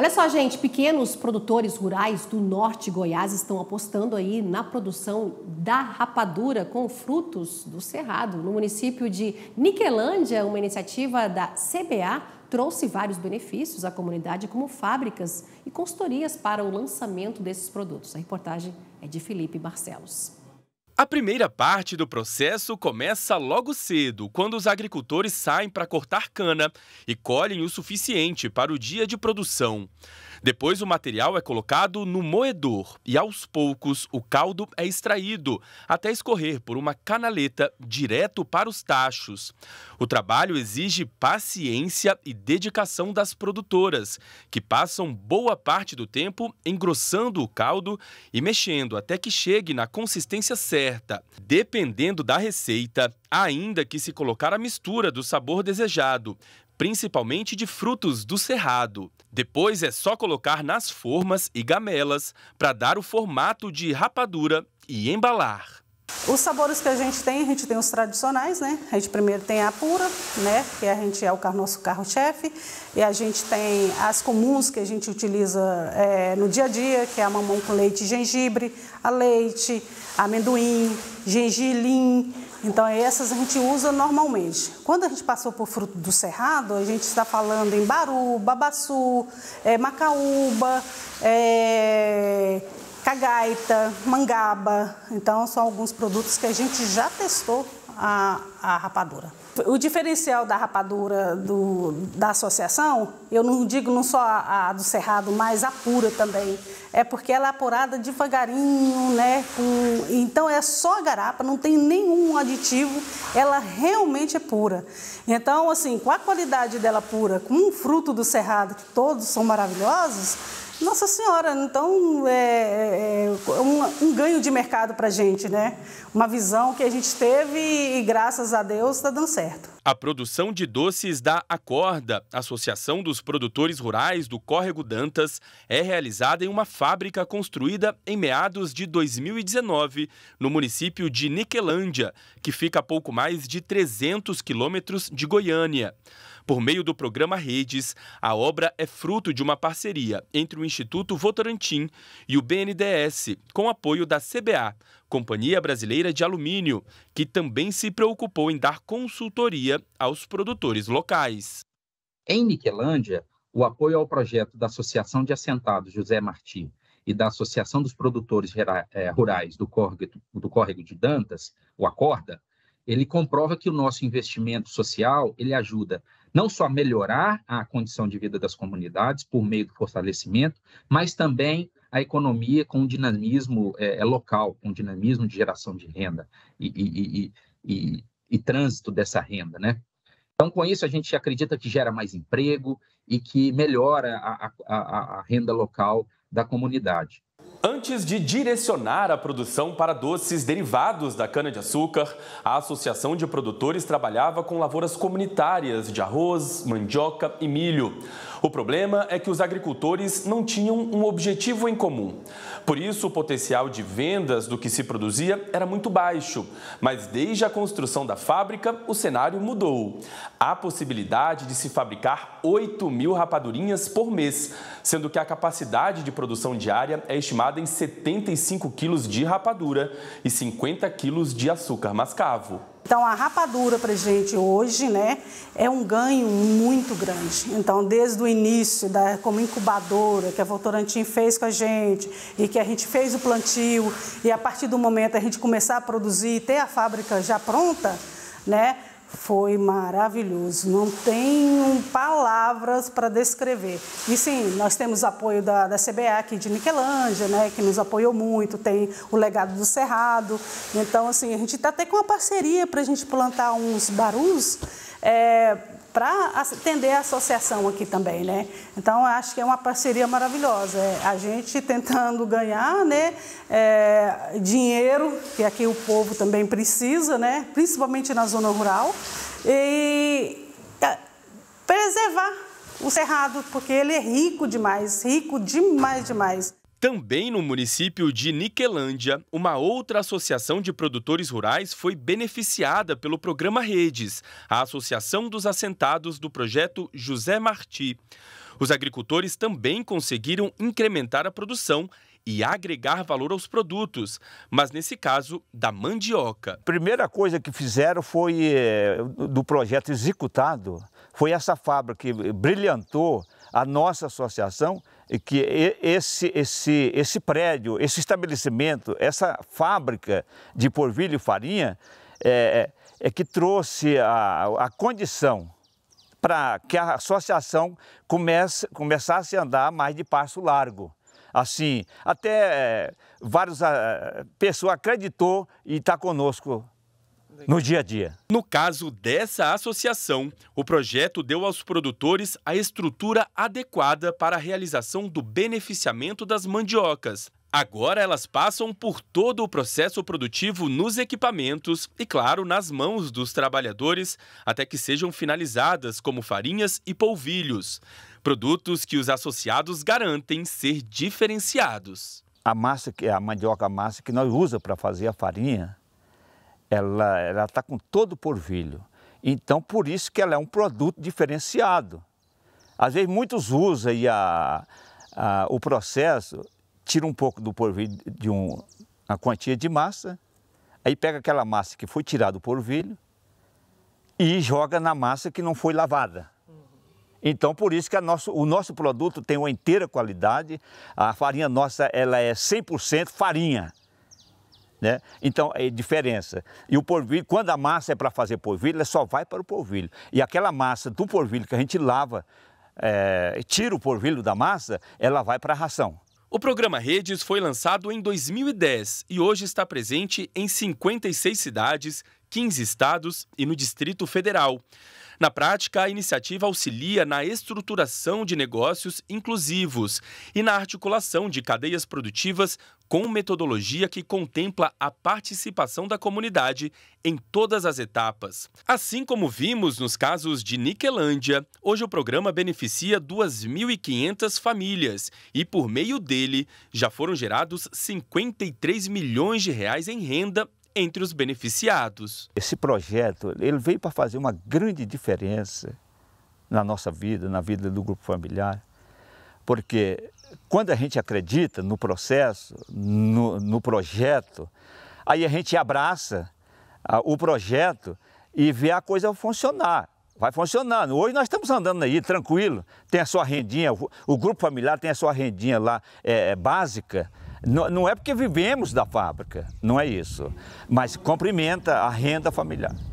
Olha só, gente, pequenos produtores rurais do norte de Goiás estão apostando aí na produção da rapadura com frutos do cerrado. No município de Niquelândia, uma iniciativa da CBA trouxe vários benefícios à comunidade, como fábricas e consultorias para o lançamento desses produtos. A reportagem é de Felipe Barcelos. A primeira parte do processo começa logo cedo, quando os agricultores saem para cortar cana e colhem o suficiente para o dia de produção. Depois, o material é colocado no moedor e, aos poucos, o caldo é extraído até escorrer por uma canaleta direto para os tachos. O trabalho exige paciência e dedicação das produtoras, que passam boa parte do tempo engrossando o caldo e mexendo até que chegue na consistência certa. Dependendo da receita, ainda que se colocar a mistura do sabor desejado, principalmente de frutos do cerrado. Depois é só colocar nas formas e gamelas para dar o formato de rapadura e embalar. Os sabores que a gente tem, a gente tem os tradicionais, né? A gente primeiro tem a pura, né? Que a gente é o nosso carro-chefe. E a gente tem as comuns que a gente utiliza é, no dia a dia, que é a mamão com leite e gengibre, a leite, amendoim, gengilim, então, essas a gente usa normalmente. Quando a gente passou por fruto do cerrado, a gente está falando em baru, babaçu, é, macaúba, é, cagaita, mangaba. Então, são alguns produtos que a gente já testou a, a rapadura o diferencial da rapadura do, da associação, eu não digo não só a, a, do cerrado, mas a pura também, é porque ela é apurada devagarinho, né? Com, então é só garapa, não tem nenhum aditivo, ela realmente é pura. Então, assim, com a qualidade dela pura, com o fruto do cerrado, que todos são maravilhosos, nossa Senhora, então é, é, é um, um, ganho de mercado para a gente, né? Uma visão que a gente teve e graças a Deus está dando certo. A produção de doces da Acorda, Associação dos Produtores Rurais do Córrego Dantas, é realizada em uma fábrica construída em meados de 2019 no município de Niquelândia, que fica a pouco mais de 300 quilômetros de Goiânia. Por meio do programa Redes, a obra é fruto de uma parceria entre o Instituto Votorantim e o BNDES, com apoio da CBA, Companhia Brasileira de Alumínio, que também se preocupou em dar consultoria aos produtores locais. Em Niquelândia, o apoio ao projeto da Associação de Assentados José Martim e da Associação dos Produtores eh, Rurais do Córrego, do Córrego de Dantas, o Acorda, ele comprova que o nosso investimento social ele ajuda não só melhorar a condição de vida das comunidades por meio do fortalecimento, mas também a economia com dinamismo é, é local, com dinamismo de geração de renda e, e, e, e, trânsito dessa renda, né? Então, com isso, a gente acredita que gera mais emprego e que melhora a, a, a renda local da comunidade. Antes de direcionar a produção para doces derivados da cana-de-açúcar, a Associação de Produtores trabalhava com lavouras comunitárias de arroz, mandioca e milho. O problema é que os agricultores não tinham um objetivo em comum. Por isso, o potencial de vendas do que se produzia era muito baixo. Mas desde a construção da fábrica, o cenário mudou. Há possibilidade de se fabricar 8 mil rapadurinhas por mês, sendo que a capacidade de produção diária é estimada em 75 quilos de rapadura e 50 quilos de açúcar mascavo. Então a rapadura para gente hoje, né, é um ganho muito grande. Então desde o início da como incubadora que a Votorantim fez com a gente e que a gente fez o plantio e a partir do momento a gente começar a produzir e ter a fábrica já pronta, né, foi maravilhoso, não tenho palavras para descrever. E sim, nós temos apoio da, da CBA aqui de Michelangelo, né, que nos apoiou muito, tem o legado do Cerrado. Então, assim, a gente está até com uma parceria para a gente plantar uns barus. É, para atender a associação aqui também, né? Então, acho que é uma parceria maravilhosa. É a gente tentando ganhar né, é, dinheiro, que aqui o povo também precisa, né? Principalmente na zona rural. E é, preservar o cerrado, porque ele é rico demais, rico demais, demais. Também no município de Niquelândia, uma outra associação de produtores rurais foi beneficiada pelo programa Redes, a Associação dos Assentados do projeto José Marti. Os agricultores também conseguiram incrementar a produção e agregar valor aos produtos, mas nesse caso da mandioca. A primeira coisa que fizeram foi eh, do projeto executado, foi essa fábrica que brilhantou a nossa associação que esse, esse, esse prédio, esse estabelecimento, essa fábrica de porvilho e farinha é, é, é que trouxe a, a condição para que a associação comece, começasse a andar mais de passo largo. Assim, até é, várias ah, pessoas acreditou e está conosco no dia a dia. No caso dessa associação, o projeto deu aos produtores a estrutura adequada para a realização do beneficiamento das mandiocas. Agora elas passam por todo o processo produtivo nos equipamentos e, claro, nas mãos dos trabalhadores, até que sejam finalizadas como farinhas e polvilhos. Produtos que os associados garantem ser diferenciados. A massa, que a mandioca massa que nós usamos para fazer a farinha, ela ela está com todo o porvilho. Então por isso que ela é um produto diferenciado. Às vezes muitos usam e a, a, o processo tira um pouco do porvilho de um, uma quantia de massa, aí pega aquela massa que foi tirada do porvilho e joga na massa que não foi lavada. Então, por isso que nosso, o nosso produto tem uma inteira qualidade. A farinha nossa ela é 100% farinha. Né? Então, é diferença. E o polvilho, quando a massa é para fazer polvilho, ela só vai para o polvilho. E aquela massa do polvilho que a gente lava, é, tira o polvilho da massa, ela vai para a ração. O programa Redes foi lançado em 2010 e hoje está presente em 56 cidades 15 estados e no Distrito Federal. Na prática, a iniciativa auxilia na estruturação de negócios inclusivos e na articulação de cadeias produtivas com metodologia que contempla a participação da comunidade em todas as etapas. Assim como vimos nos casos de Niquelândia, hoje o programa beneficia 2.500 famílias e por meio dele já foram gerados 53 milhões de reais em renda entre os beneficiados. Esse projeto ele veio para fazer uma grande diferença na nossa vida, na vida do grupo familiar, porque quando a gente acredita no processo, no, no projeto, aí a gente abraça ah, o projeto e vê a coisa funcionar. Vai funcionando. Hoje nós estamos andando aí, tranquilo. Tem a sua rendinha, o, o grupo familiar tem a sua rendinha lá é, é básica, não, não é porque vivemos da fábrica, não é isso, mas complementa a renda familiar.